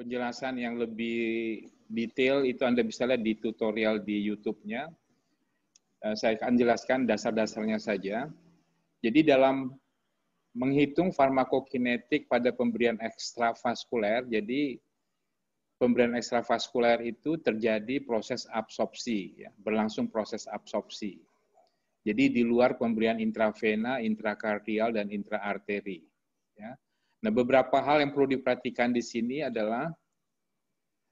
penjelasan yang lebih detail itu Anda bisa lihat di tutorial di YouTube-nya. Eh, saya akan jelaskan dasar-dasarnya saja. Jadi dalam menghitung farmakokinetik pada pemberian ekstravaskuler, jadi pemberian ekstravaskuler itu terjadi proses absorpsi, ya, berlangsung proses absorpsi. Jadi di luar pemberian intravena, intrakardial, dan intraarteri. Ya. Nah, beberapa hal yang perlu diperhatikan di sini adalah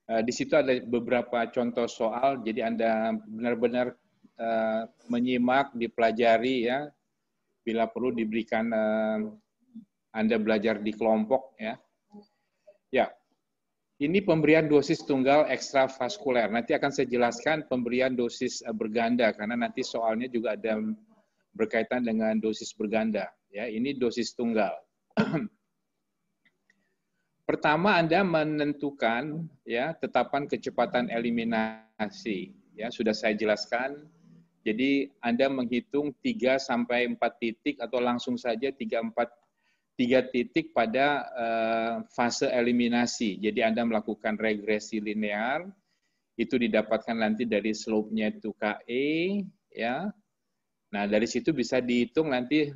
eh, di situ ada beberapa contoh soal, jadi Anda benar-benar eh, menyimak, dipelajari ya. Bila perlu diberikan eh, Anda belajar di kelompok ya. Ya. Ini pemberian dosis tunggal ekstravaskuler. Nanti akan saya jelaskan pemberian dosis berganda karena nanti soalnya juga ada berkaitan dengan dosis berganda ya. Ini dosis tunggal. Pertama Anda menentukan ya tetapan kecepatan eliminasi. Ya, sudah saya jelaskan. Jadi Anda menghitung 3 sampai 4 titik atau langsung saja 3 4 3 titik pada uh, fase eliminasi. Jadi Anda melakukan regresi linear itu didapatkan nanti dari slope-nya itu KE ya. Nah, dari situ bisa dihitung nanti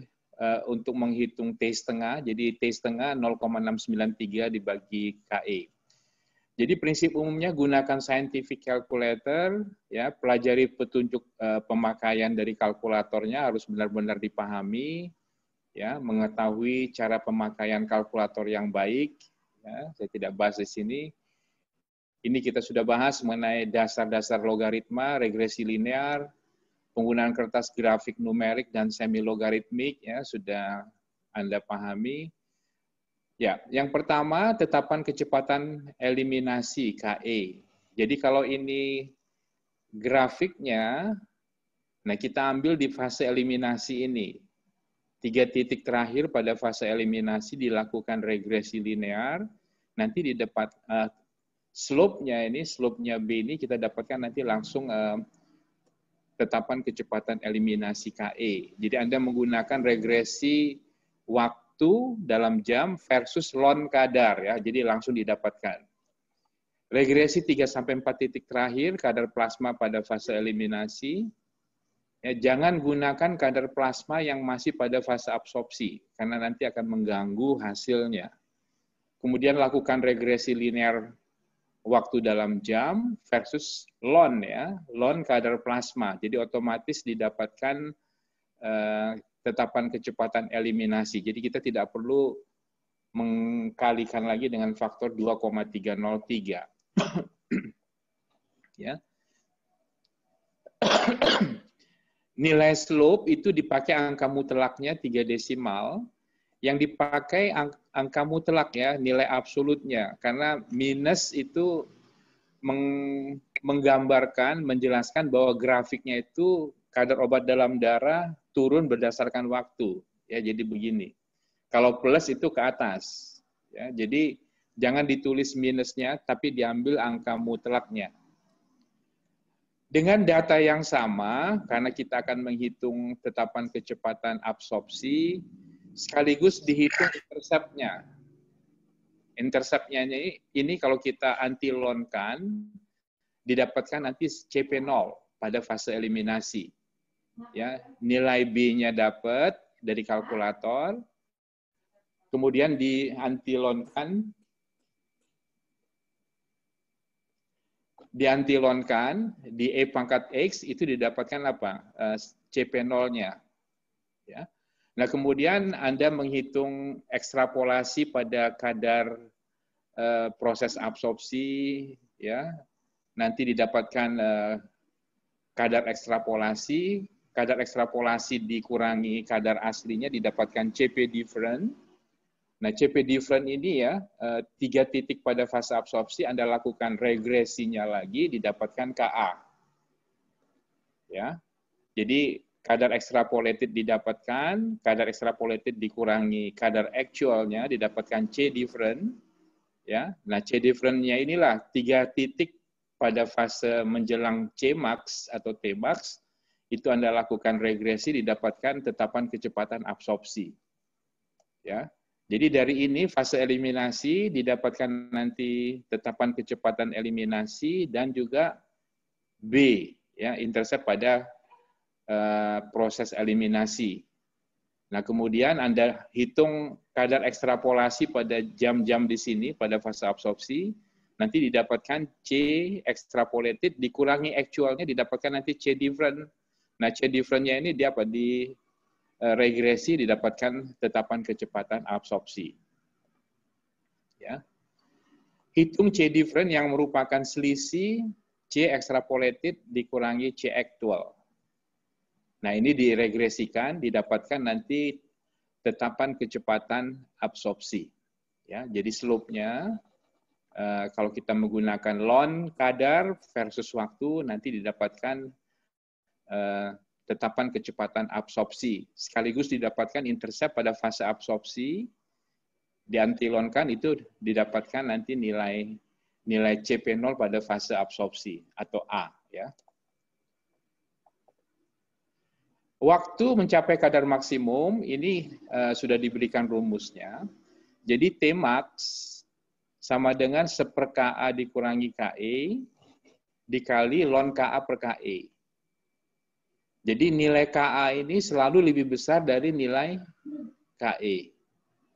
Eh, untuk menghitung T setengah, jadi T setengah 0,693 dibagi KE. Jadi prinsip umumnya gunakan scientific calculator, ya pelajari petunjuk eh, pemakaian dari kalkulatornya harus benar-benar dipahami, ya mengetahui cara pemakaian kalkulator yang baik. Ya, saya tidak bahas di sini. Ini kita sudah bahas mengenai dasar-dasar logaritma, regresi linear, penggunaan kertas grafik numerik dan semi logaritmik ya sudah Anda pahami. Ya, yang pertama tetapan kecepatan eliminasi KE. Jadi kalau ini grafiknya nah kita ambil di fase eliminasi ini. Tiga titik terakhir pada fase eliminasi dilakukan regresi linear. Nanti di depan uh, slope-nya ini, slope-nya B ini kita dapatkan nanti langsung uh, ketetapan kecepatan eliminasi KE. Jadi Anda menggunakan regresi waktu dalam jam versus lon kadar ya. Jadi langsung didapatkan. Regresi 3 sampai 4 titik terakhir kadar plasma pada fase eliminasi. Ya, jangan gunakan kadar plasma yang masih pada fase absorpsi karena nanti akan mengganggu hasilnya. Kemudian lakukan regresi linear waktu dalam jam versus lon ya, lon kadar plasma. Jadi otomatis didapatkan eh, tetapan kecepatan eliminasi. Jadi kita tidak perlu mengkalikan lagi dengan faktor 2,303. ya. Nilai slope itu dipakai angka mutlaknya tiga desimal yang dipakai ang angka mutlak ya, nilai absolutnya. Karena minus itu meng menggambarkan, menjelaskan bahwa grafiknya itu kadar obat dalam darah turun berdasarkan waktu. Ya, jadi begini. Kalau plus itu ke atas. Ya, jadi jangan ditulis minusnya, tapi diambil angka mutlaknya. Dengan data yang sama, karena kita akan menghitung tetapan kecepatan absorpsi, sekaligus dihitung interceptnya. Interceptnya ini, ini kalau kita anti lonkan didapatkan nanti CP0 pada fase eliminasi. Ya, nilai B-nya dapat dari kalkulator, kemudian di anti lonkan di E pangkat X itu didapatkan apa? Eh, CP0-nya. Ya. Nah, kemudian Anda menghitung ekstrapolasi pada kadar uh, proses absorpsi, ya. Nanti didapatkan uh, kadar ekstrapolasi, kadar ekstrapolasi dikurangi kadar aslinya didapatkan CP different. Nah, CP different ini ya, uh, tiga titik pada fase absorpsi Anda lakukan regresinya lagi, didapatkan KA. Ya, jadi kadar extrapolated didapatkan, kadar extrapolated dikurangi, kadar actualnya didapatkan C different. Ya, nah C differentnya inilah tiga titik pada fase menjelang C max atau T max itu Anda lakukan regresi didapatkan tetapan kecepatan absorpsi. Ya. Jadi dari ini fase eliminasi didapatkan nanti tetapan kecepatan eliminasi dan juga B ya intercept pada Eh, proses eliminasi. Nah, kemudian Anda hitung kadar ekstrapolasi pada jam-jam di sini, pada fase absorpsi, nanti didapatkan C extrapolated, dikurangi actualnya didapatkan nanti C different. Nah, C differentnya ini dia apa? Di eh, regresi didapatkan tetapan kecepatan absorpsi. Ya. Hitung C different yang merupakan selisih C extrapolated dikurangi C actual. Nah, ini diregresikan, didapatkan nanti tetapan kecepatan absorpsi. Ya, jadi slope-nya eh, kalau kita menggunakan lon kadar versus waktu nanti didapatkan eh, tetapan kecepatan absorpsi. Sekaligus didapatkan intercept pada fase absorpsi diantilonkan itu didapatkan nanti nilai nilai CP0 pada fase absorpsi atau A ya. Waktu mencapai kadar maksimum ini uh, sudah diberikan rumusnya. Jadi Tmax sama dengan seper KA dikurangi KE dikali ln KA per KE. Jadi nilai KA ini selalu lebih besar dari nilai KE.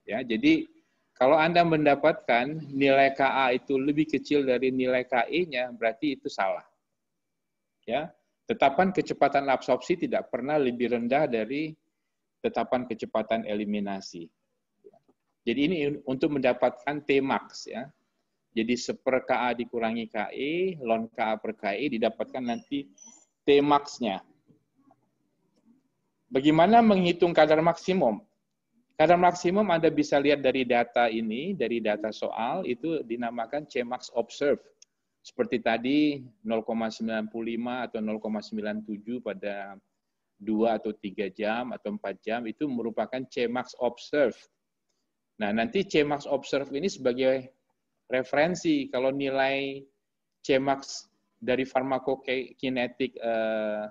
Ya, jadi kalau Anda mendapatkan nilai KA itu lebih kecil dari nilai KE-nya, berarti itu salah. Ya, Tetapan kecepatan absorpsi tidak pernah lebih rendah dari tetapan kecepatan eliminasi. Jadi ini untuk mendapatkan Tmax ya. Jadi seper KA dikurangi KE, ln KA per KE didapatkan nanti Tmax-nya. Bagaimana menghitung kadar maksimum? Kadar maksimum Anda bisa lihat dari data ini, dari data soal, itu dinamakan Cmax observed seperti tadi 0,95 atau 0,97 pada 2 atau 3 jam atau 4 jam itu merupakan Cmax observe. Nah, nanti Cmax observe ini sebagai referensi kalau nilai Cmax dari farmakokinetik uh,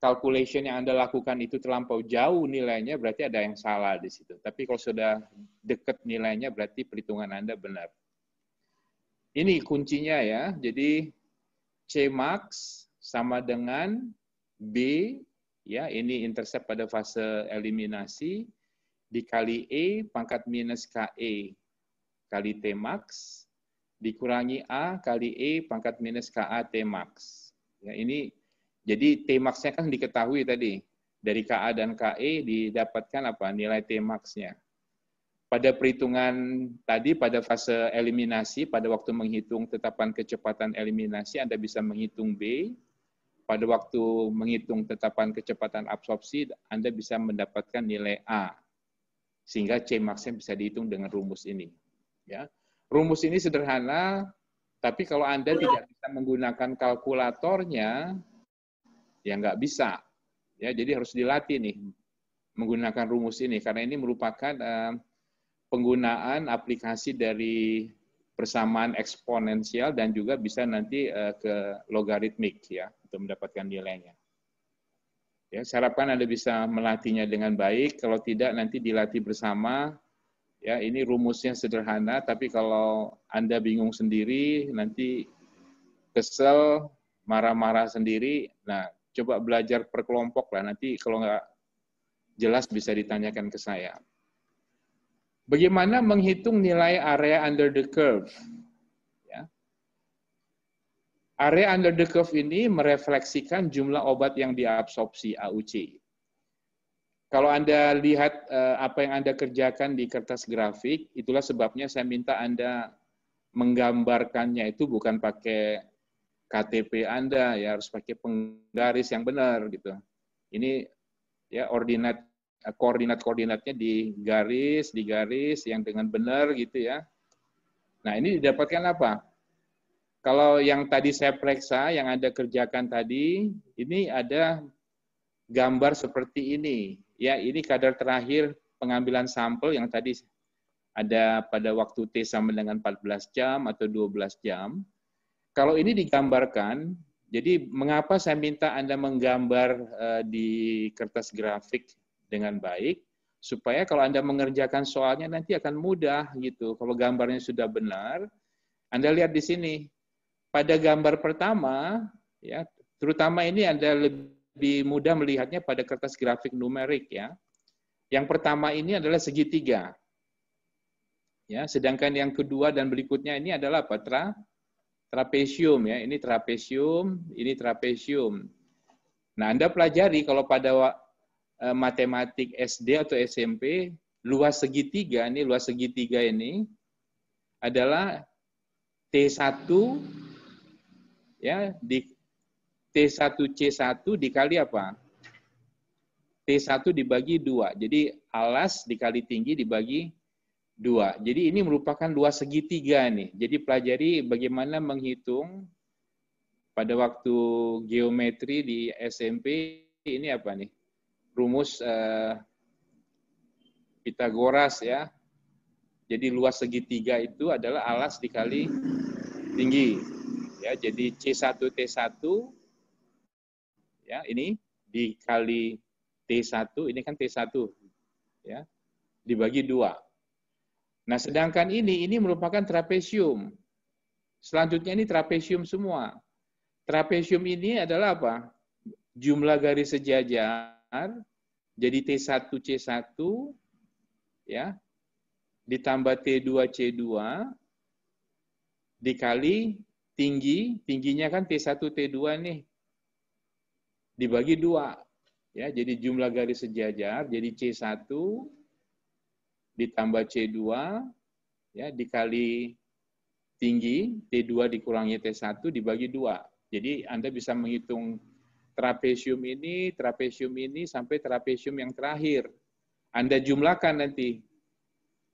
calculation yang Anda lakukan itu terlampau jauh nilainya berarti ada yang salah di situ. Tapi kalau sudah dekat nilainya berarti perhitungan Anda benar. Ini kuncinya ya. Jadi C Cmax sama dengan B ya ini intercept pada fase eliminasi dikali E pangkat minus KA e. kali T max dikurangi A kali E pangkat minus KA T max. Ya, ini jadi T max-nya kan diketahui tadi. Dari KA dan KE didapatkan apa? Nilai T max-nya pada perhitungan tadi pada fase eliminasi pada waktu menghitung tetapan kecepatan eliminasi Anda bisa menghitung B pada waktu menghitung tetapan kecepatan absorpsi Anda bisa mendapatkan nilai A sehingga C maksimal bisa dihitung dengan rumus ini ya rumus ini sederhana tapi kalau Anda tidak bisa menggunakan kalkulatornya ya nggak bisa ya jadi harus dilatih nih menggunakan rumus ini karena ini merupakan uh, penggunaan aplikasi dari persamaan eksponensial dan juga bisa nanti eh, ke logaritmik ya untuk mendapatkan nilainya. Ya, saya harapkan Anda bisa melatihnya dengan baik. Kalau tidak nanti dilatih bersama. Ya, ini rumusnya sederhana tapi kalau Anda bingung sendiri nanti kesel, marah-marah sendiri. Nah, coba belajar per lah nanti kalau nggak jelas bisa ditanyakan ke saya. Bagaimana menghitung nilai area under the curve? Ya. Area under the curve ini merefleksikan jumlah obat yang diabsorpsi AUC. Kalau Anda lihat eh, apa yang Anda kerjakan di kertas grafik, itulah sebabnya saya minta Anda menggambarkannya itu bukan pakai KTP Anda, ya harus pakai penggaris yang benar gitu. Ini ya ordinat Eh, koordinat-koordinatnya di garis, di garis yang dengan benar gitu ya. Nah, ini didapatkan apa? Kalau yang tadi saya periksa, yang ada kerjakan tadi, ini ada gambar seperti ini. Ya, ini kadar terakhir pengambilan sampel yang tadi ada pada waktu T sama dengan 14 jam atau 12 jam. Kalau ini digambarkan, jadi mengapa saya minta Anda menggambar eh, di kertas grafik dengan baik supaya kalau Anda mengerjakan soalnya nanti akan mudah gitu. Kalau gambarnya sudah benar, Anda lihat di sini. Pada gambar pertama ya, terutama ini Anda lebih mudah melihatnya pada kertas grafik numerik ya. Yang pertama ini adalah segitiga. Ya, sedangkan yang kedua dan berikutnya ini adalah apa? Tra, trapesium ya. Ini trapesium, ini trapesium. Nah, Anda pelajari kalau pada Eh, matematik SD atau SMP, luas segitiga ini, luas segitiga ini adalah T1 ya di T1C1 dikali apa? T1 dibagi dua. Jadi alas dikali tinggi dibagi dua. Jadi ini merupakan luas segitiga nih. Jadi pelajari bagaimana menghitung pada waktu geometri di SMP ini apa nih? rumus uh, eh, Pitagoras ya. Jadi luas segitiga itu adalah alas dikali tinggi. Ya, jadi C1 T1 ya ini dikali T1 ini kan T1 ya dibagi dua. Nah, sedangkan ini ini merupakan trapesium. Selanjutnya ini trapesium semua. Trapesium ini adalah apa? Jumlah garis sejajar jadi T1C1 ya ditambah T2C2 dikali tinggi, tingginya kan T1 T2 nih dibagi dua ya jadi jumlah garis sejajar jadi C1 ditambah C2 ya dikali tinggi T2 dikurangi T1 dibagi dua jadi Anda bisa menghitung trapesium ini, trapesium ini, sampai trapesium yang terakhir. Anda jumlahkan nanti.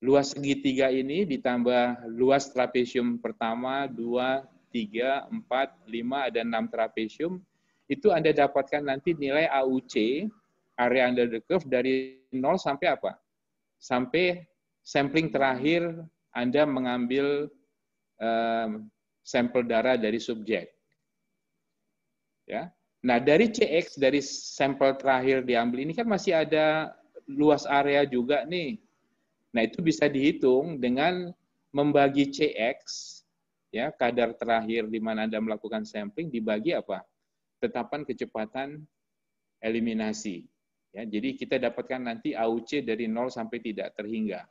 Luas segitiga ini ditambah luas trapesium pertama, dua, tiga, empat, lima, ada enam trapesium. Itu Anda dapatkan nanti nilai AUC, area under the curve, dari nol sampai apa? Sampai sampling terakhir Anda mengambil um, sampel darah dari subjek. Ya, Nah, dari CX, dari sampel terakhir diambil ini kan masih ada luas area juga nih. Nah, itu bisa dihitung dengan membagi CX, ya kadar terakhir di mana Anda melakukan sampling, dibagi apa? Tetapan kecepatan eliminasi. Ya, jadi kita dapatkan nanti AUC dari 0 sampai tidak terhingga.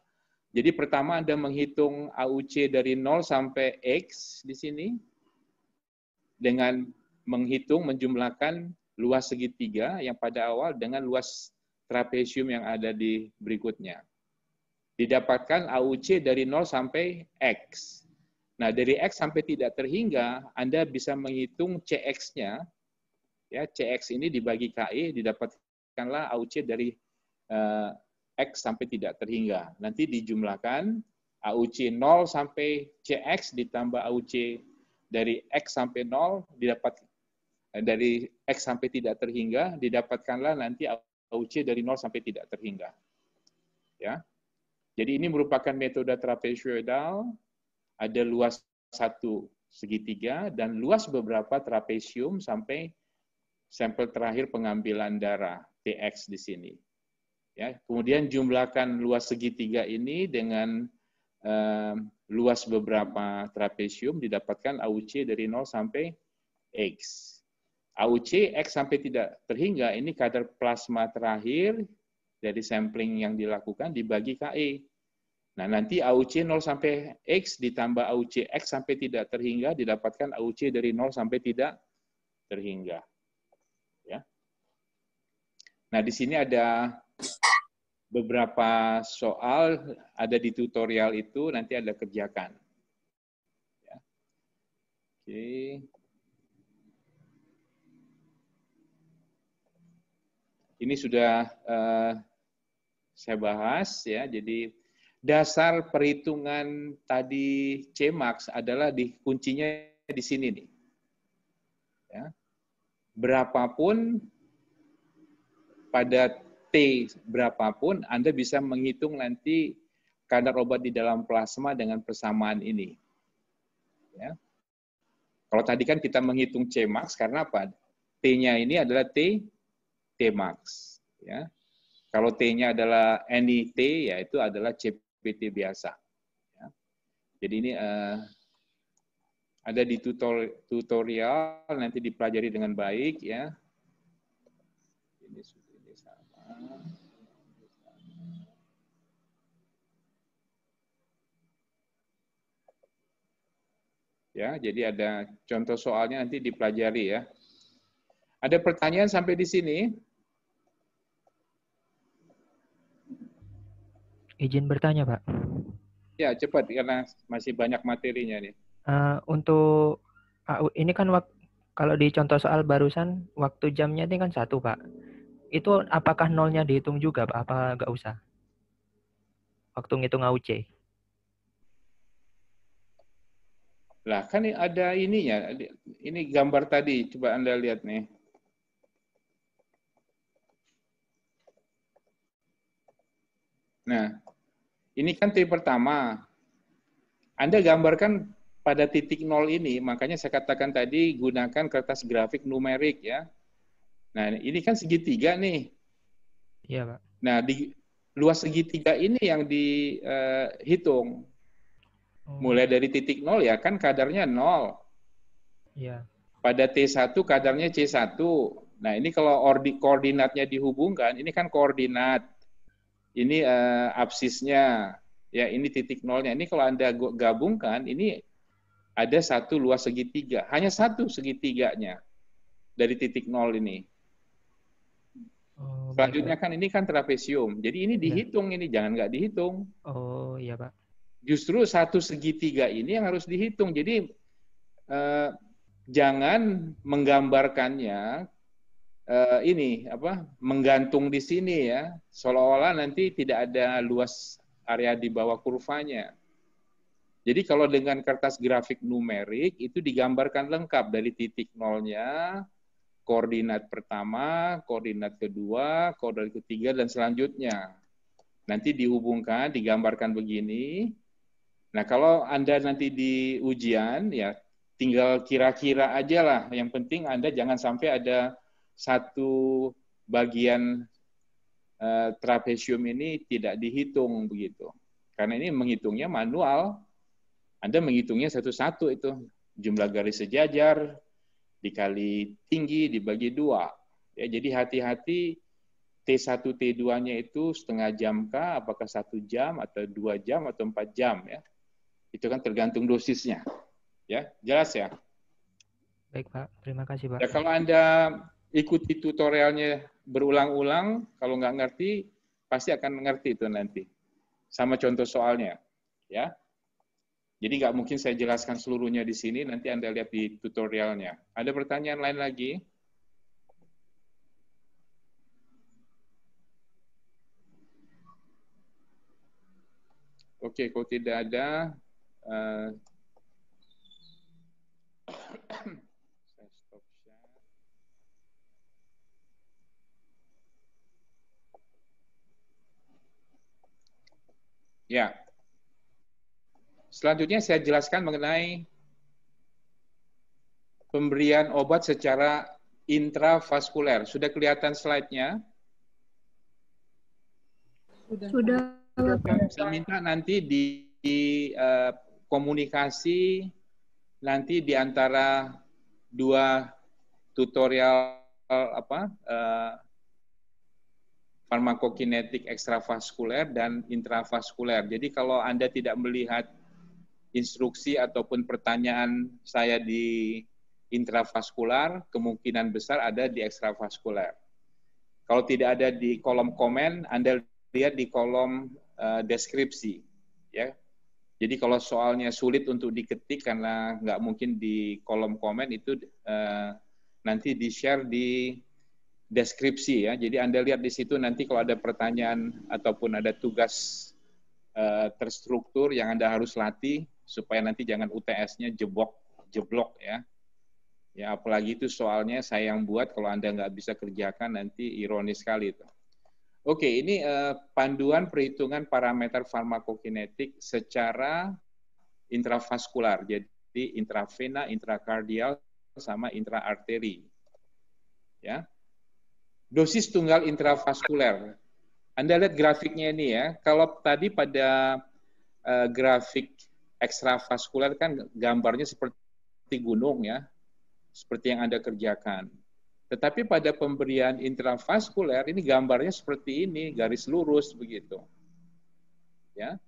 Jadi pertama Anda menghitung AUC dari 0 sampai X di sini, dengan menghitung, menjumlahkan luas segitiga yang pada awal dengan luas trapesium yang ada di berikutnya. Didapatkan AUC dari 0 sampai X. Nah, dari X sampai tidak terhingga, Anda bisa menghitung CX-nya. Ya, CX ini dibagi KI, didapatkanlah AUC dari uh, X sampai tidak terhingga. Nanti dijumlahkan AUC 0 sampai CX ditambah AUC dari X sampai 0, didapatkan Eh, dari X sampai tidak terhingga, didapatkanlah nanti AUC dari 0 sampai tidak terhingga. Ya. Jadi ini merupakan metode trapezoidal, ada luas satu segitiga dan luas beberapa trapesium sampai sampel terakhir pengambilan darah TX di sini. Ya, kemudian jumlahkan luas segitiga ini dengan um, luas beberapa trapesium didapatkan AUC dari 0 sampai X. AUC X sampai tidak terhingga ini kadar plasma terakhir dari sampling yang dilakukan dibagi KE. Nah, nanti AUC 0 sampai X ditambah AUC X sampai tidak terhingga didapatkan AUC dari 0 sampai tidak terhingga. Ya. Nah, di sini ada beberapa soal ada di tutorial itu nanti ada kerjakan. Ya. Oke. Okay. ini sudah uh, saya bahas ya. Jadi dasar perhitungan tadi Cmax adalah di kuncinya di sini nih. Ya. Berapapun pada T berapapun Anda bisa menghitung nanti kadar obat di dalam plasma dengan persamaan ini. Ya. Kalau tadi kan kita menghitung Cmax karena apa? T-nya ini adalah T Tmax. Ya. Kalau T-nya adalah NIT, ya itu adalah CPT biasa. Ya. Jadi ini uh, ada di tutor tutorial, nanti dipelajari dengan baik. ya. Ini sudah sama. Ya, jadi ada contoh soalnya nanti dipelajari ya. Ada pertanyaan sampai di sini? izin bertanya, Pak. Ya, cepat karena masih banyak materinya nih. Uh, untuk uh, ini kan wak, kalau di contoh soal barusan waktu jamnya ini kan satu, Pak. Itu apakah nolnya dihitung juga, Pak? Apa nggak usah? Waktu ngitung AUC. Lah, kan ada ininya. Ini gambar tadi, coba Anda lihat nih. Nah, ini kan titik pertama. Anda gambarkan pada titik nol ini, makanya saya katakan tadi gunakan kertas grafik numerik ya. Nah, ini kan segitiga nih. Iya, Pak. Nah, di luas segitiga ini yang dihitung. Eh, uh, oh. Mulai dari titik nol ya, kan kadarnya nol. Iya. Pada T1 kadarnya C1. Nah, ini kalau ordi, koordinatnya dihubungkan, ini kan koordinat ini uh, absisnya, ya ini titik nolnya. Ini kalau Anda gabungkan, ini ada satu luas segitiga, hanya satu segitiganya dari titik nol ini. Oh, Selanjutnya kan ini kan trapesium, jadi ini ya. dihitung ini, jangan nggak dihitung. Oh iya pak. Justru satu segitiga ini yang harus dihitung. Jadi uh, jangan menggambarkannya uh, ini apa menggantung di sini ya seolah-olah nanti tidak ada luas area di bawah kurvanya. Jadi kalau dengan kertas grafik numerik itu digambarkan lengkap dari titik nolnya, koordinat pertama, koordinat kedua, koordinat ketiga dan selanjutnya. Nanti dihubungkan, digambarkan begini. Nah kalau anda nanti di ujian ya tinggal kira-kira aja lah. Yang penting anda jangan sampai ada satu bagian uh, eh, trapesium ini tidak dihitung begitu. Karena ini menghitungnya manual, Anda menghitungnya satu-satu itu. Jumlah garis sejajar dikali tinggi dibagi dua. Ya, jadi hati-hati T1, T2-nya itu setengah jam kah, apakah satu jam, atau dua jam, atau empat jam. ya Itu kan tergantung dosisnya. ya Jelas ya? Baik Pak, terima kasih Pak. Ya, kalau Anda ikuti tutorialnya berulang-ulang. Kalau nggak ngerti, pasti akan ngerti itu nanti. Sama contoh soalnya, ya. Jadi nggak mungkin saya jelaskan seluruhnya di sini, nanti Anda lihat di tutorialnya. Ada pertanyaan lain lagi? Oke, kalau tidak ada, uh, Ya. Selanjutnya saya jelaskan mengenai pemberian obat secara intravaskuler. Sudah kelihatan slide-nya? Sudah. Saya minta nanti di, uh, komunikasi nanti di antara dua tutorial apa eh, farmakokinetik ekstravaskuler dan intravaskuler. Jadi kalau Anda tidak melihat instruksi ataupun pertanyaan saya di intravaskular, kemungkinan besar ada di ekstravaskuler. Kalau tidak ada di kolom komen, Anda lihat di kolom uh, deskripsi. ya. Jadi kalau soalnya sulit untuk diketik karena nggak mungkin di kolom komen itu uh, nanti di-share di deskripsi ya. Jadi Anda lihat di situ nanti kalau ada pertanyaan ataupun ada tugas eh, terstruktur yang Anda harus latih supaya nanti jangan UTS-nya jeblok jeblok ya. Ya apalagi itu soalnya saya yang buat kalau Anda nggak bisa kerjakan nanti ironis sekali itu. Oke, ini uh, panduan perhitungan parameter farmakokinetik secara intravaskular. Jadi intravena, intrakardial sama intraarteri. Ya. Dosis tunggal intravaskuler. Anda lihat grafiknya ini ya. Kalau tadi pada uh, grafik ekstravaskuler kan gambarnya seperti gunung ya, seperti yang Anda kerjakan. Tetapi pada pemberian intravaskuler ini gambarnya seperti ini, garis lurus begitu. Ya.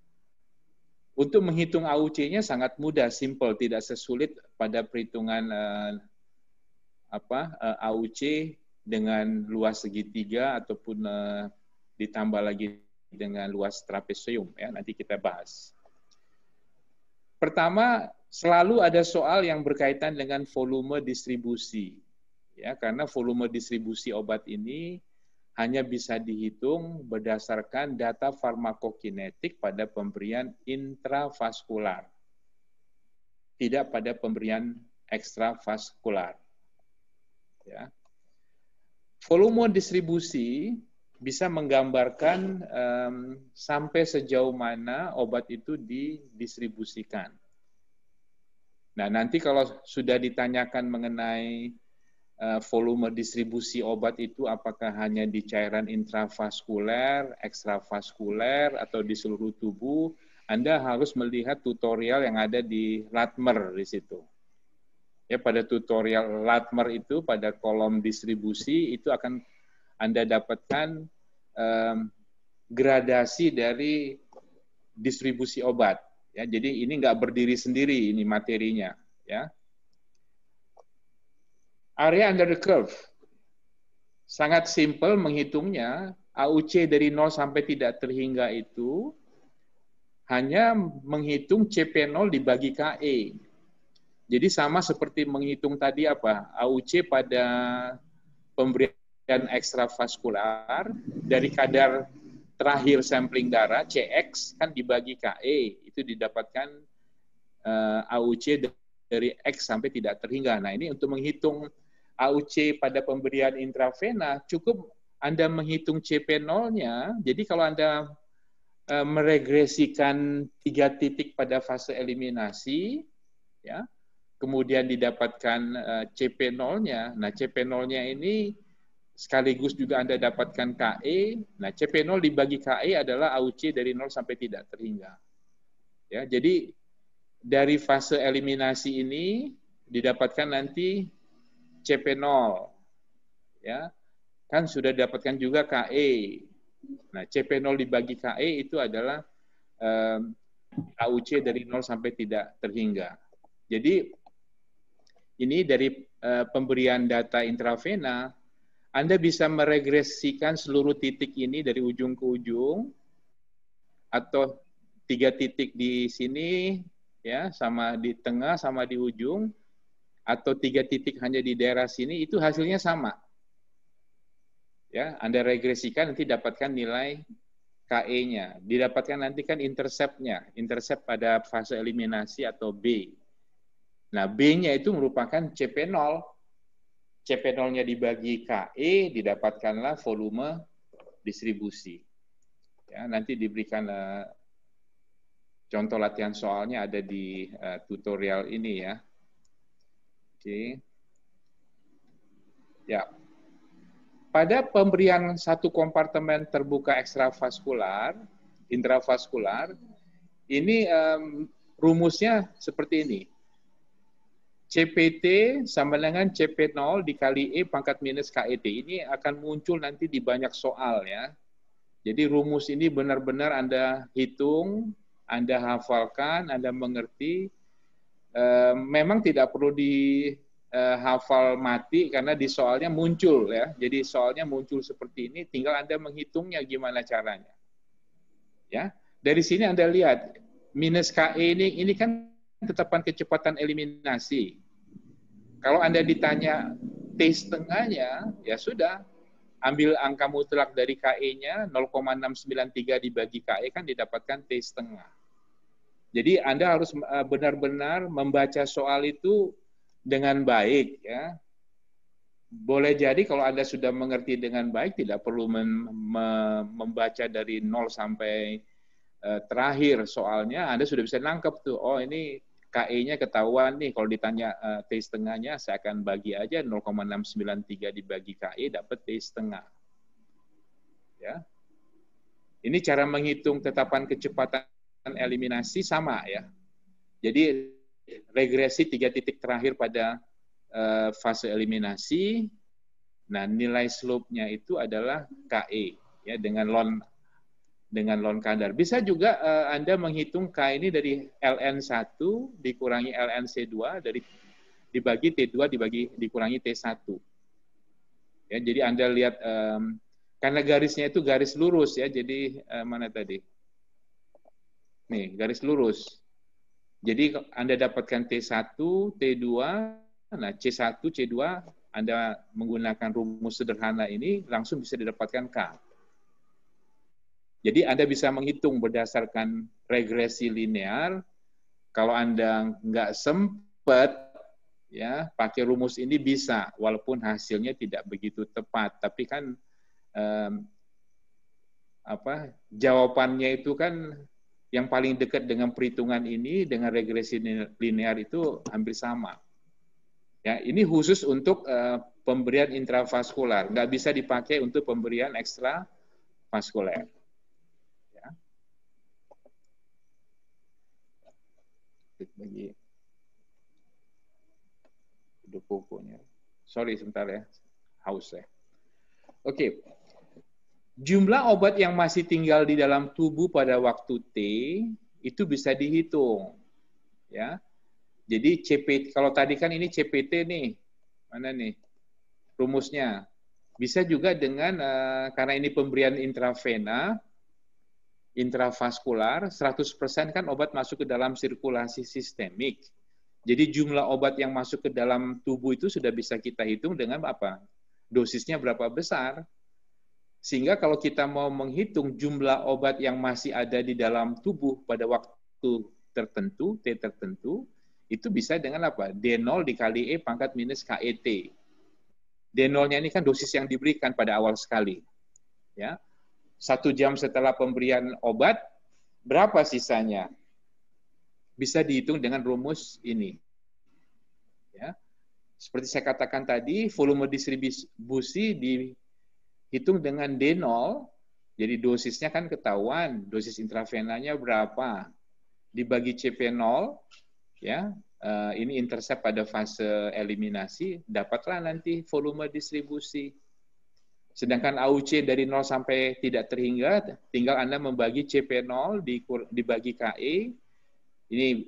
Untuk menghitung AUC-nya sangat mudah, simple, tidak sesulit pada perhitungan uh, apa uh, eh, AUC dengan luas segitiga ataupun uh, ditambah lagi dengan luas trapesium ya nanti kita bahas. Pertama, selalu ada soal yang berkaitan dengan volume distribusi. Ya, karena volume distribusi obat ini hanya bisa dihitung berdasarkan data farmakokinetik pada pemberian intravaskular. Tidak pada pemberian ekstravaskular. Ya volume distribusi bisa menggambarkan um, sampai sejauh mana obat itu didistribusikan. Nah, nanti kalau sudah ditanyakan mengenai uh, volume distribusi obat itu apakah hanya di cairan intravaskuler, ekstravaskuler, atau di seluruh tubuh, Anda harus melihat tutorial yang ada di Latmer di situ. Ya, pada tutorial Latmer itu pada kolom distribusi itu akan Anda dapatkan um, gradasi dari distribusi obat. Ya, jadi ini nggak berdiri sendiri ini materinya. Ya. Area under the curve. Sangat simple menghitungnya, AUC dari 0 sampai tidak terhingga itu hanya menghitung CP0 dibagi KE. Jadi sama seperti menghitung tadi apa AUC pada pemberian ekstravaskular dari kadar terakhir sampling darah CX kan dibagi KE itu didapatkan uh, eh, AUC dari X sampai tidak terhingga. Nah ini untuk menghitung AUC pada pemberian intravena cukup Anda menghitung CP0-nya. Jadi kalau Anda eh, meregresikan tiga titik pada fase eliminasi, ya kemudian didapatkan eh, CP0-nya. Nah, CP0-nya ini sekaligus juga Anda dapatkan KE. Nah, CP0 dibagi KE adalah AUC dari 0 sampai tidak terhingga. Ya, jadi dari fase eliminasi ini didapatkan nanti CP0. Ya. Kan sudah dapatkan juga KE. Nah, CP0 dibagi KE itu adalah um, eh, AUC dari 0 sampai tidak terhingga. Jadi ini dari eh, pemberian data intravena, Anda bisa meregresikan seluruh titik ini dari ujung ke ujung atau tiga titik di sini ya sama di tengah sama di ujung atau tiga titik hanya di daerah sini itu hasilnya sama. Ya, Anda regresikan nanti dapatkan nilai KE-nya. Didapatkan nanti kan intercept-nya, intercept pada fase eliminasi atau B Nah, B-nya itu merupakan CP0. CP0-nya dibagi KE, didapatkanlah volume distribusi. Ya, nanti diberikan uh, contoh latihan soalnya ada di uh, tutorial ini ya. Oke. Okay. Ya. Pada pemberian satu kompartemen terbuka ekstravaskular, intravaskular, ini um, rumusnya seperti ini CPT sama dengan CP0 dikali E pangkat minus KED Ini akan muncul nanti di banyak soal ya. Jadi rumus ini benar-benar Anda hitung, Anda hafalkan, Anda mengerti. Eh, memang tidak perlu di eh, hafal mati karena di soalnya muncul ya. Jadi soalnya muncul seperti ini, tinggal Anda menghitungnya gimana caranya. Ya, dari sini Anda lihat minus KE ini ini kan tetapan kecepatan eliminasi. Kalau Anda ditanya T setengahnya, ya sudah. Ambil angka mutlak dari KE-nya, 0,693 dibagi KE kan didapatkan T setengah. Jadi Anda harus eh, benar-benar membaca soal itu dengan baik. ya. Boleh jadi kalau Anda sudah mengerti dengan baik, tidak perlu membaca dari 0 sampai eh, terakhir soalnya, Anda sudah bisa nangkep tuh, oh ini KE-nya ketahuan nih kalau ditanya uh, T setengahnya saya akan bagi aja 0,693 dibagi KE dapat T setengah. Ya. Ini cara menghitung tetapan kecepatan eliminasi sama ya. Jadi regresi tiga titik terakhir pada uh, fase eliminasi. Nah, nilai slope-nya itu adalah KE ya dengan lon dengan lon kadar. Bisa juga uh, Anda menghitung K ini dari LN1 dikurangi LNC2 dari dibagi T2 dibagi dikurangi T1. Ya, jadi Anda lihat um, karena garisnya itu garis lurus ya. Jadi uh, mana tadi? Nih, garis lurus. Jadi Anda dapatkan T1, T2, nah C1, C2 Anda menggunakan rumus sederhana ini langsung bisa didapatkan K. Jadi Anda bisa menghitung berdasarkan regresi linear. Kalau Anda nggak sempat, ya pakai rumus ini bisa, walaupun hasilnya tidak begitu tepat. Tapi kan um, apa jawabannya itu kan yang paling dekat dengan perhitungan ini dengan regresi linear itu hampir sama. Ya, ini khusus untuk uh, pemberian intravaskular, nggak bisa dipakai untuk pemberian ekstra vaskuler. bagi hidup pokoknya. Sorry sebentar ya, haus ya. Oke, okay. jumlah obat yang masih tinggal di dalam tubuh pada waktu T itu bisa dihitung, ya. Jadi CPT kalau tadi kan ini CPT nih, mana nih rumusnya? Bisa juga dengan uh, karena ini pemberian intravena, intravaskular, 100% kan obat masuk ke dalam sirkulasi sistemik. Jadi jumlah obat yang masuk ke dalam tubuh itu sudah bisa kita hitung dengan apa? Dosisnya berapa besar. Sehingga kalau kita mau menghitung jumlah obat yang masih ada di dalam tubuh pada waktu tertentu, T tertentu, itu bisa dengan apa? D0 dikali E pangkat minus KET. D0-nya ini kan dosis yang diberikan pada awal sekali. Ya, satu jam setelah pemberian obat, berapa sisanya? Bisa dihitung dengan rumus ini. Ya. Seperti saya katakan tadi, volume distribusi dihitung dengan D0, jadi dosisnya kan ketahuan, dosis intravenanya berapa. Dibagi CP0, ya, eh, ini intercept pada fase eliminasi, dapatlah nanti volume distribusi. Sedangkan AUC dari 0 sampai tidak terhingga, tinggal Anda membagi CP0 dibagi KE, ini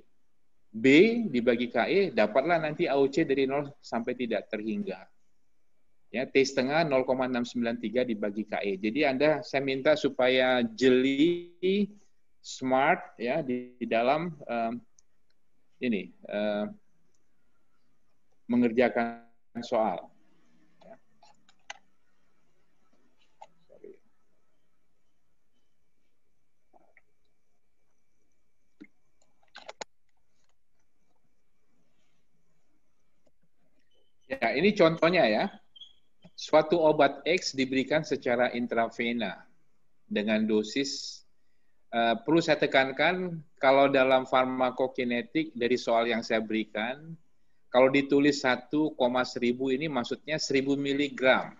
B dibagi KE, dapatlah nanti AUC dari 0 sampai tidak terhingga. Ya, T setengah 0,693 dibagi KE. Jadi Anda, saya minta supaya jeli, smart ya di, di dalam um, ini uh, mengerjakan soal. ini contohnya ya. Suatu obat X diberikan secara intravena dengan dosis Uh, perlu saya tekankan kalau dalam farmakokinetik dari soal yang saya berikan, kalau ditulis 1,1000 ini maksudnya 1000 miligram.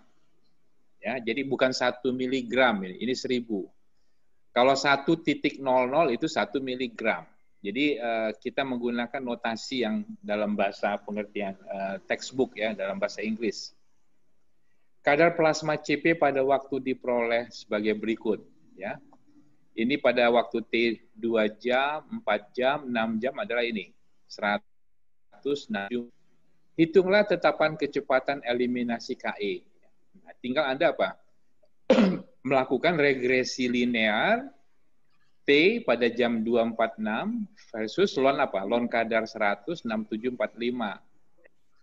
Ya, jadi bukan 1 miligram ini, ini 1000. Kalau 1.00 itu 1 miligram. Jadi uh, kita menggunakan notasi yang dalam bahasa pengertian uh, textbook ya dalam bahasa Inggris. Kadar plasma CP pada waktu diperoleh sebagai berikut ya. Ini pada waktu T 2 jam, 4 jam, 6 jam adalah ini. 160. Hitunglah tetapan kecepatan eliminasi KE. Nah, tinggal Anda apa? melakukan regresi linear T pada jam 2.46 versus lon apa? Lon kadar 16745.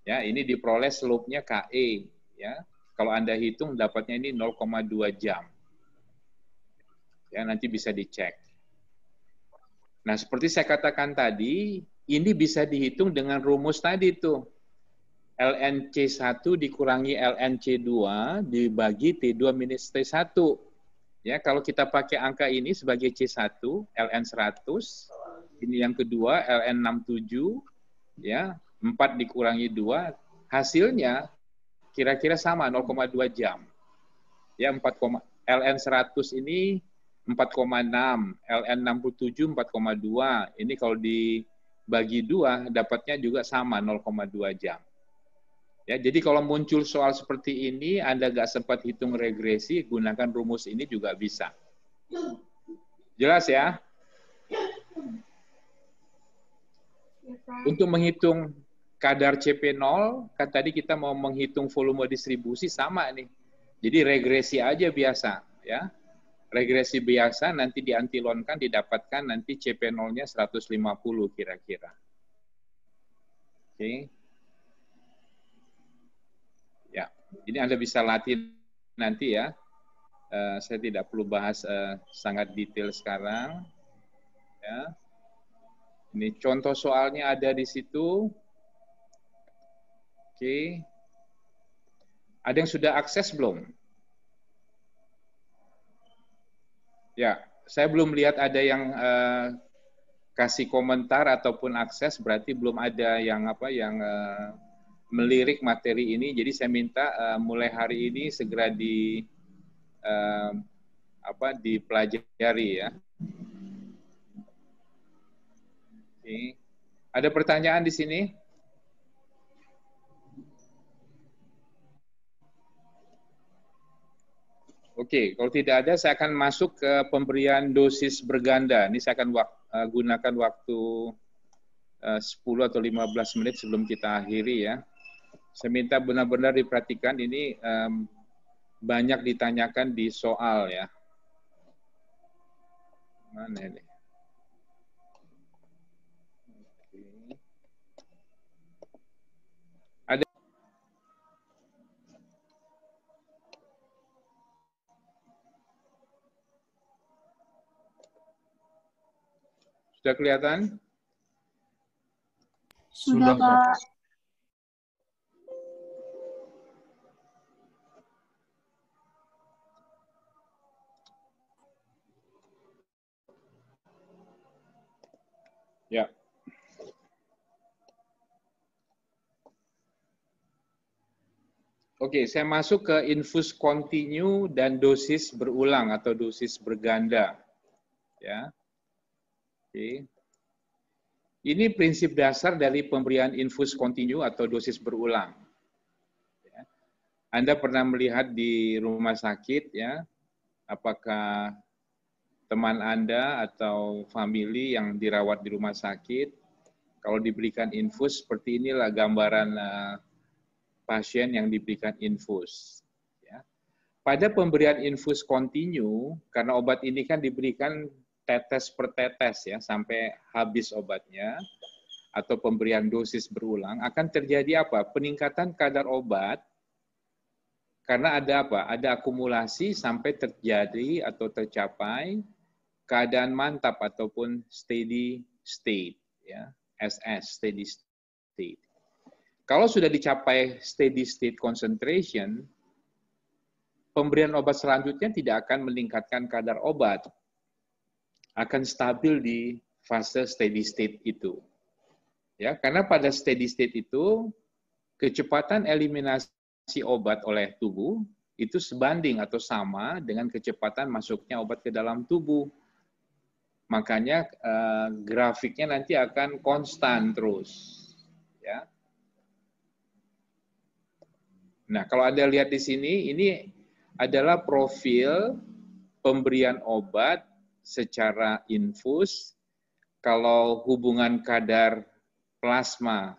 Ya, ini diperoleh slope-nya KE ya. Kalau Anda hitung dapatnya ini 0,2 jam. Ya, nanti bisa dicek. Nah, seperti saya katakan tadi, ini bisa dihitung dengan rumus tadi tuh. LNC1 dikurangi LNC2 dibagi T2 minus T1 Ya, kalau kita pakai angka ini sebagai C1, LN100, ini yang kedua LN67, ya, 4 dikurangi 2, hasilnya kira-kira sama 0,2 jam. Ya, 4, LN100 ini 4,6, LN67 4,2. Ini kalau dibagi 2 dapatnya juga sama 0,2 jam. Ya, jadi kalau muncul soal seperti ini, Anda nggak sempat hitung regresi, gunakan rumus ini juga bisa. Jelas ya? Untuk menghitung kadar CP0, kan tadi kita mau menghitung volume distribusi sama nih. Jadi regresi aja biasa, ya. Regresi biasa nanti diantilonkan didapatkan nanti CP0-nya 150 kira-kira. Oke. Okay. Ini Anda bisa latih nanti ya. Eh, saya tidak perlu bahas eh, sangat detail sekarang. Ya. Ini contoh soalnya ada di situ. Oke. Ada yang sudah akses belum? Ya, saya belum lihat ada yang uh, kasih komentar ataupun akses, berarti belum ada yang apa yang uh, melirik materi ini. Jadi saya minta uh, mulai hari ini segera di uh, apa dipelajari ya. Oke. Ada pertanyaan di sini? Oke, kalau tidak ada saya akan masuk ke pemberian dosis berganda. Ini saya akan wak eh, gunakan waktu 10 atau 15 menit sebelum kita akhiri ya saya minta benar-benar diperhatikan ini um, banyak ditanyakan di soal ya. Mana ini? Sudah Ada Sudah kelihatan? Sudah, Pak. Ya. Oke, saya masuk ke infus kontinu dan dosis berulang atau dosis berganda. Ya. Oke. Ini prinsip dasar dari pemberian infus kontinu atau dosis berulang. Ya. Anda pernah melihat di rumah sakit ya, apakah teman Anda atau family yang dirawat di rumah sakit, kalau diberikan infus seperti inilah gambaran eh, pasien yang diberikan infus. Ya. Pada pemberian infus kontinu, karena obat ini kan diberikan tetes per tetes ya sampai habis obatnya atau pemberian dosis berulang akan terjadi apa? Peningkatan kadar obat karena ada apa? Ada akumulasi sampai terjadi atau tercapai keadaan mantap ataupun steady state ya SS steady state. Kalau sudah dicapai steady state concentration, pemberian obat selanjutnya tidak akan meningkatkan kadar obat. Akan stabil di fase steady state itu. Ya, karena pada steady state itu kecepatan eliminasi obat oleh tubuh itu sebanding atau sama dengan kecepatan masuknya obat ke dalam tubuh. Makanya uh, grafiknya nanti akan konstan terus. Ya. Nah, kalau Anda lihat di sini, ini adalah profil pemberian obat secara infus kalau hubungan kadar plasma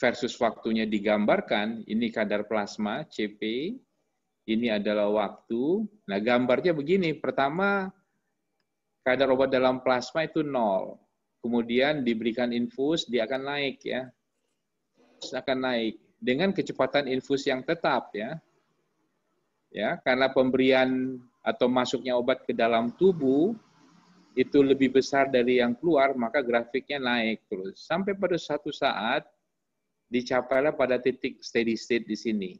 versus waktunya digambarkan, ini kadar plasma CP, ini adalah waktu. Nah, gambarnya begini. Pertama, kadar obat dalam plasma itu nol. Kemudian diberikan infus, dia akan naik ya. terus Akan naik dengan kecepatan infus yang tetap ya. Ya, karena pemberian atau masuknya obat ke dalam tubuh itu lebih besar dari yang keluar, maka grafiknya naik terus. Sampai pada satu saat dicapailah pada titik steady state di sini.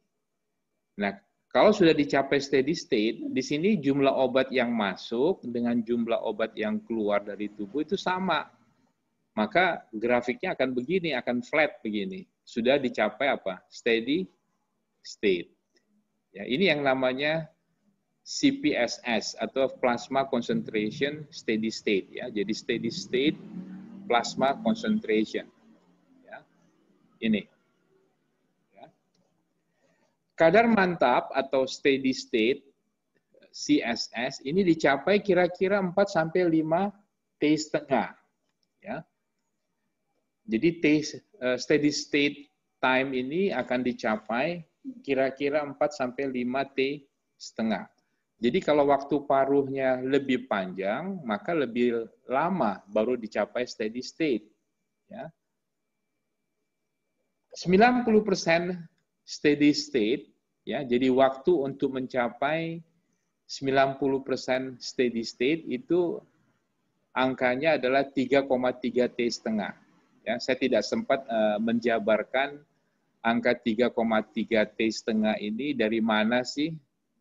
Nah, kalau sudah dicapai steady state, di sini jumlah obat yang masuk dengan jumlah obat yang keluar dari tubuh itu sama. Maka grafiknya akan begini, akan flat begini. Sudah dicapai apa? Steady state. Ya, ini yang namanya CPSS atau plasma concentration steady state ya. Jadi steady state plasma concentration. Ya. Ini Kadar mantap atau steady state CSS ini dicapai kira-kira 4 sampai 5 T setengah. Ya. Jadi T, eh, steady state time ini akan dicapai kira-kira 4 sampai 5 T setengah. Jadi kalau waktu paruhnya lebih panjang, maka lebih lama baru dicapai steady state. Ya. 90% steady state, ya, jadi waktu untuk mencapai 90% steady state itu angkanya adalah 3,3 T setengah. Ya, saya tidak sempat uh, menjabarkan angka 3,3 T setengah ini dari mana sih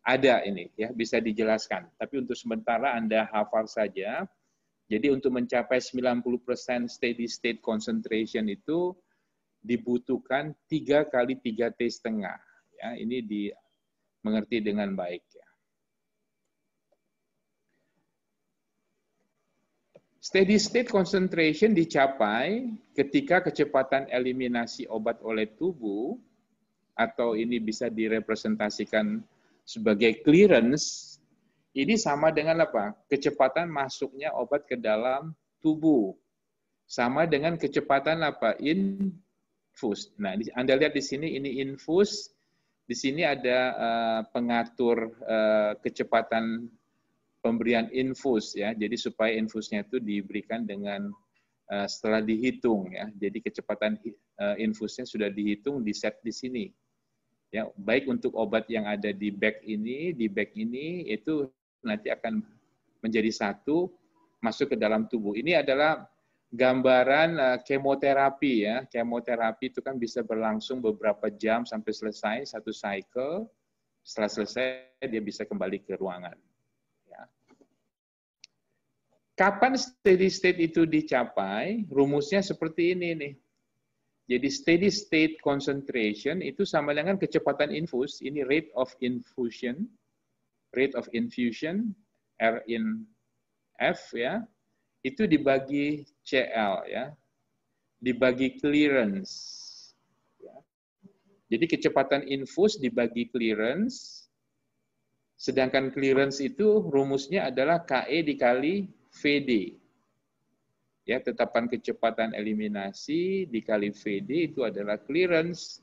ada ini ya bisa dijelaskan. Tapi untuk sementara Anda hafal saja. Jadi untuk mencapai 90% steady state concentration itu dibutuhkan tiga kali tiga T setengah. Ya, ini dimengerti dengan baik. Ya. Steady state concentration dicapai ketika kecepatan eliminasi obat oleh tubuh atau ini bisa direpresentasikan sebagai clearance ini sama dengan apa? Kecepatan masuknya obat ke dalam tubuh. Sama dengan kecepatan apa? In infus. Nah, di, Anda lihat di sini ini infus, di sini ada uh, pengatur uh, kecepatan pemberian infus ya. Jadi supaya infusnya itu diberikan dengan uh, setelah dihitung ya. Jadi kecepatan uh, infusnya sudah dihitung di set di sini. Ya, baik untuk obat yang ada di bag ini, di bag ini itu nanti akan menjadi satu masuk ke dalam tubuh. Ini adalah gambaran eh, kemoterapi ya. Kemoterapi itu kan bisa berlangsung beberapa jam sampai selesai satu cycle. Setelah selesai dia bisa kembali ke ruangan. Ya. Kapan steady state itu dicapai? Rumusnya seperti ini nih. Jadi steady state concentration itu sama dengan kecepatan infus, ini rate of infusion, rate of infusion, R in F ya, itu dibagi CL ya, dibagi clearance. Ya. Jadi kecepatan infus dibagi clearance, sedangkan clearance itu rumusnya adalah KE dikali VD. Ya, tetapan kecepatan eliminasi dikali VD itu adalah clearance.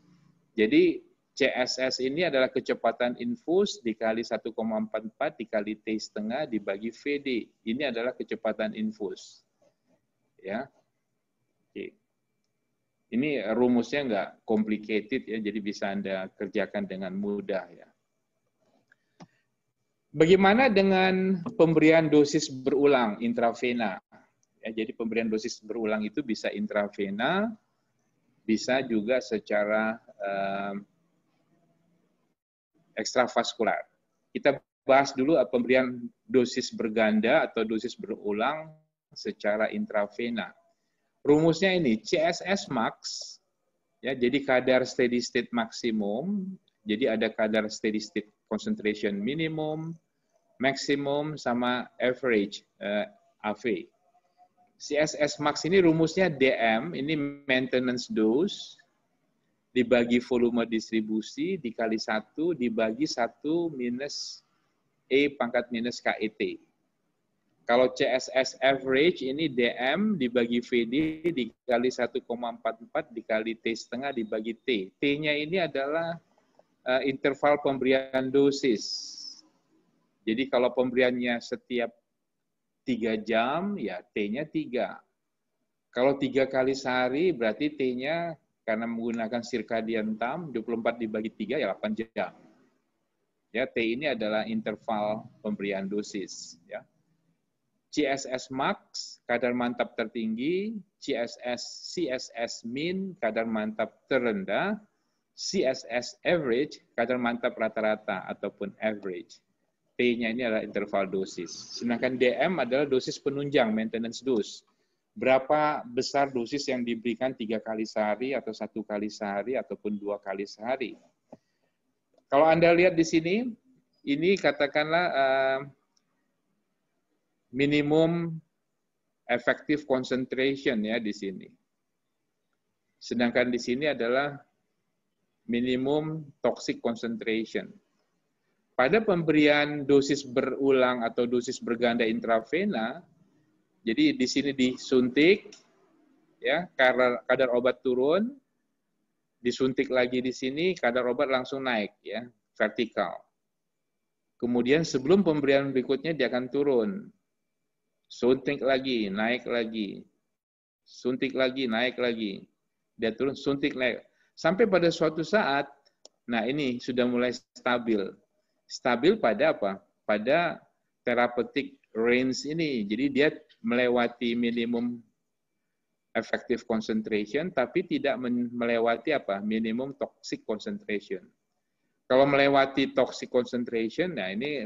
Jadi CSS ini adalah kecepatan infus dikali 1,44 dikali T setengah dibagi VD. Ini adalah kecepatan infus. Ya. Oke. Ini rumusnya nggak complicated ya, jadi bisa Anda kerjakan dengan mudah ya. Bagaimana dengan pemberian dosis berulang intravena? Ya, jadi pemberian dosis berulang itu bisa intravena, bisa juga secara uh, ekstravaskular. Kita bahas dulu eh, pemberian dosis berganda atau dosis berulang secara intravena. Rumusnya ini CSS max ya jadi kadar steady state maksimum, jadi ada kadar steady state concentration minimum, maksimum sama average uh, eh, AV. CSS max ini rumusnya DM, ini maintenance dose dibagi volume distribusi dikali satu dibagi satu minus E pangkat minus KIT. E kalau CSS average ini DM dibagi VD dikali 1,44 dikali T setengah dibagi T. T-nya ini adalah eh, interval pemberian dosis. Jadi kalau pemberiannya setiap 3 jam, ya T-nya 3. Kalau 3 kali sehari berarti T-nya karena menggunakan circadian time 24 dibagi 3 ya 8 jam. Ya, T ini adalah interval pemberian dosis, ya. CSS max kadar mantap tertinggi, CSS CSS min kadar mantap terendah, CSS average kadar mantap rata-rata ataupun average. T-nya ini adalah interval dosis. Sedangkan DM adalah dosis penunjang maintenance dose berapa besar dosis yang diberikan tiga kali sehari atau satu kali sehari ataupun dua kali sehari. Kalau Anda lihat di sini, ini katakanlah eh, minimum effective concentration ya di sini. Sedangkan di sini adalah minimum toxic concentration. Pada pemberian dosis berulang atau dosis berganda intravena, jadi di sini disuntik, ya kadar, kadar obat turun, disuntik lagi di sini, kadar obat langsung naik, ya vertikal. Kemudian sebelum pemberian berikutnya dia akan turun. Suntik lagi, naik lagi. Suntik lagi, naik lagi. Dia turun, suntik, naik. Sampai pada suatu saat, nah ini sudah mulai stabil. Stabil pada apa? Pada therapeutic range ini. Jadi dia melewati minimum effective concentration tapi tidak melewati apa minimum toxic concentration. Kalau melewati toxic concentration, nah ini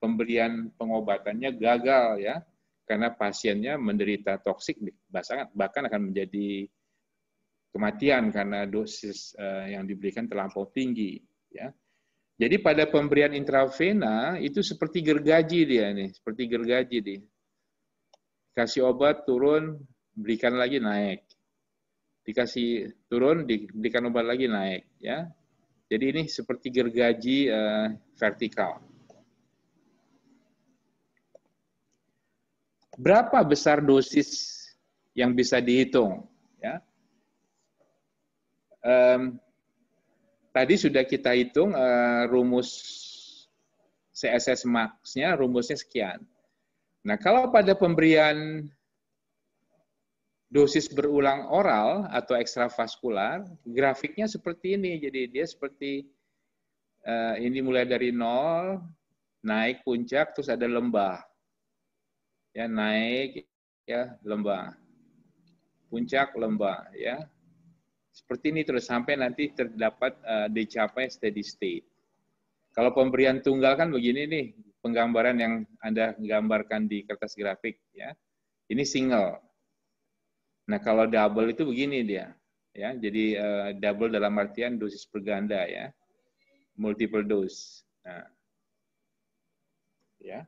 pemberian pengobatannya gagal ya karena pasiennya menderita toxic bahkan akan menjadi kematian karena dosis eh, yang diberikan terlampau tinggi ya. Jadi pada pemberian intravena itu seperti gergaji dia nih, seperti gergaji nih. Dikasih obat turun, berikan lagi naik. Dikasih turun, diberikan obat lagi naik, ya. Jadi ini seperti gergaji uh, vertikal. Berapa besar dosis yang bisa dihitung? Ya. Um, tadi sudah kita hitung uh, rumus CSS max-nya, rumusnya sekian. Nah, kalau pada pemberian dosis berulang oral atau ekstravaskular, grafiknya seperti ini. Jadi dia seperti uh, ini mulai dari nol, naik puncak, terus ada lembah. Ya, naik, ya, lembah. Puncak, lembah, ya. Seperti ini terus sampai nanti terdapat uh, dicapai steady state. Kalau pemberian tunggal kan begini nih, penggambaran yang Anda gambarkan di kertas grafik ya. Ini single. Nah, kalau double itu begini dia ya. Jadi uh, double dalam artian dosis berganda ya. Multiple dose. Nah. Ya.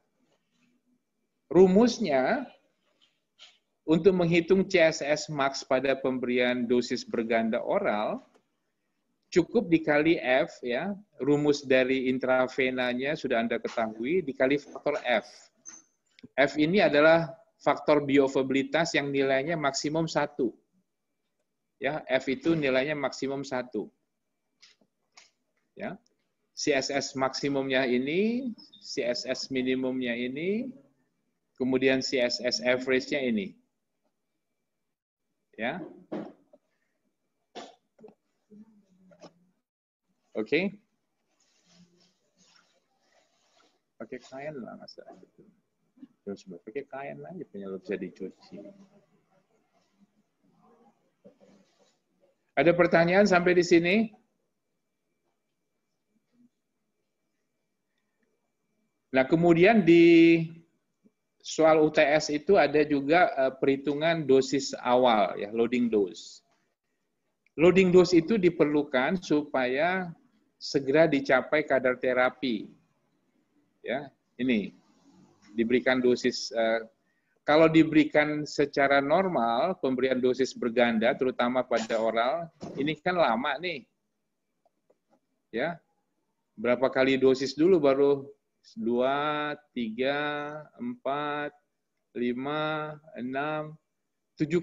Rumusnya untuk menghitung CSS max pada pemberian dosis berganda oral cukup dikali F ya, rumus dari intravenanya sudah Anda ketahui, dikali faktor F. F ini adalah faktor bioavailabilitas yang nilainya maksimum satu. Ya, F itu nilainya maksimum satu. Ya. CSS maksimumnya ini, CSS minimumnya ini, kemudian CSS average-nya ini. Ya. Oke. Pakai kain lah masa gitu. Terus pakai kain lagi? punya bisa dicuci. Ada pertanyaan sampai di sini? Nah, kemudian di soal UTS itu ada juga eh, perhitungan dosis awal ya, loading dose. Loading dose itu diperlukan supaya segera dicapai kadar terapi. Ya, ini diberikan dosis uh, kalau diberikan secara normal pemberian dosis berganda terutama pada oral ini kan lama nih. Ya. Berapa kali dosis dulu baru 2, 3, 4, 5, 6, 7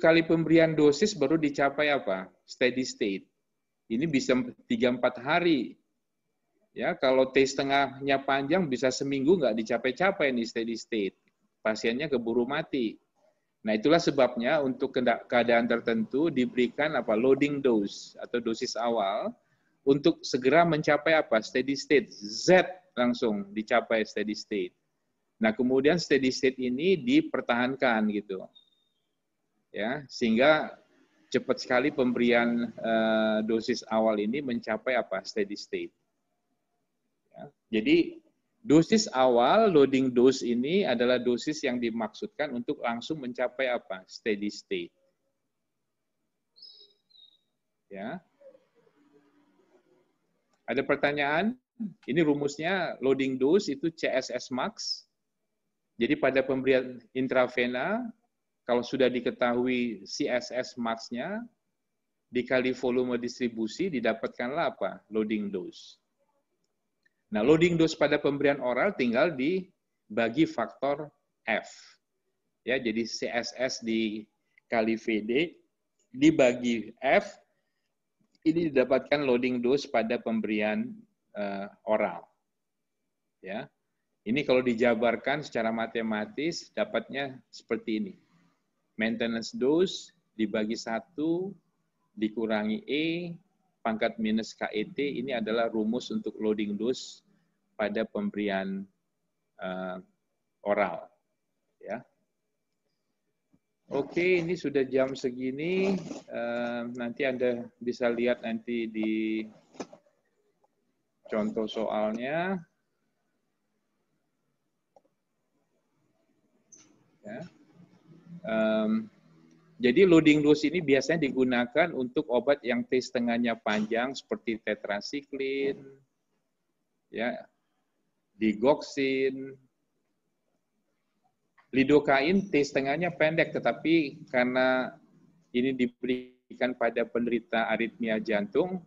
kali pemberian dosis baru dicapai apa? steady state. Ini bisa 3-4 hari. Ya, kalau T tengahnya panjang bisa seminggu nggak dicapai-capai ini steady state. Pasiennya keburu mati. Nah, itulah sebabnya untuk keadaan tertentu diberikan apa loading dose atau dosis awal untuk segera mencapai apa steady state Z langsung dicapai steady state. Nah, kemudian steady state ini dipertahankan gitu. Ya, sehingga cepat sekali pemberian eh, dosis awal ini mencapai apa steady state. Ya, jadi dosis awal loading dose ini adalah dosis yang dimaksudkan untuk langsung mencapai apa steady state. Ya. Ada pertanyaan? Ini rumusnya loading dose itu CSS max. Jadi pada pemberian intravena kalau sudah diketahui CSS max-nya, dikali volume distribusi, didapatkanlah apa? Loading dose. Nah, loading dose pada pemberian oral tinggal dibagi faktor F. Ya, jadi CSS dikali VD dibagi F, ini didapatkan loading dose pada pemberian uh, oral. Ya, ini kalau dijabarkan secara matematis dapatnya seperti ini. Maintenance dose dibagi satu dikurangi E pangkat minus KET ini adalah rumus untuk loading dose pada pemberian uh, oral. Ya. Oke, ini sudah jam segini. Uh, nanti Anda bisa lihat nanti di contoh soalnya. Ya. Um, jadi loading dose ini biasanya digunakan untuk obat yang T setengahnya panjang seperti tetrasiklin, ya, digoksin, lidokain T setengahnya pendek tetapi karena ini diberikan pada penderita aritmia jantung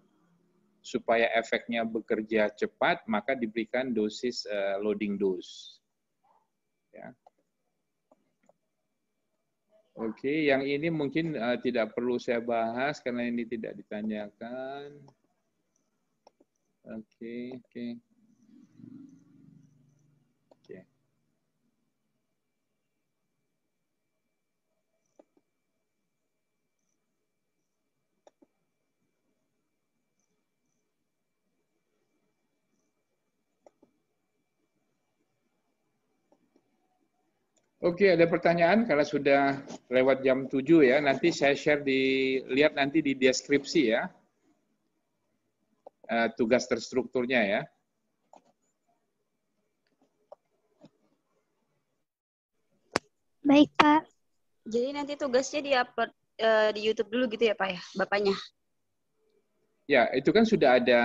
supaya efeknya bekerja cepat maka diberikan dosis uh, eh, loading dose. Ya. Oke, okay, yang ini mungkin uh, tidak perlu saya bahas karena ini tidak ditanyakan. Oke, okay, oke. Okay. Oke, ada pertanyaan karena sudah lewat jam 7 ya. Nanti saya share di lihat nanti di deskripsi ya. Uh, tugas terstrukturnya ya. Baik, Pak. Jadi nanti tugasnya di-upload uh, eh, di YouTube dulu gitu ya, Pak ya, Bapaknya. Ya, itu kan sudah ada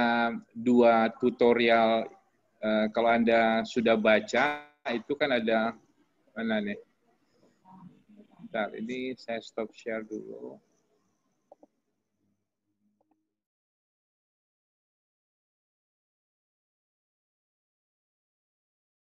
dua tutorial. Uh, kalau Anda sudah baca, itu kan ada Mana nih? Bentar, ini saya stop share dulu.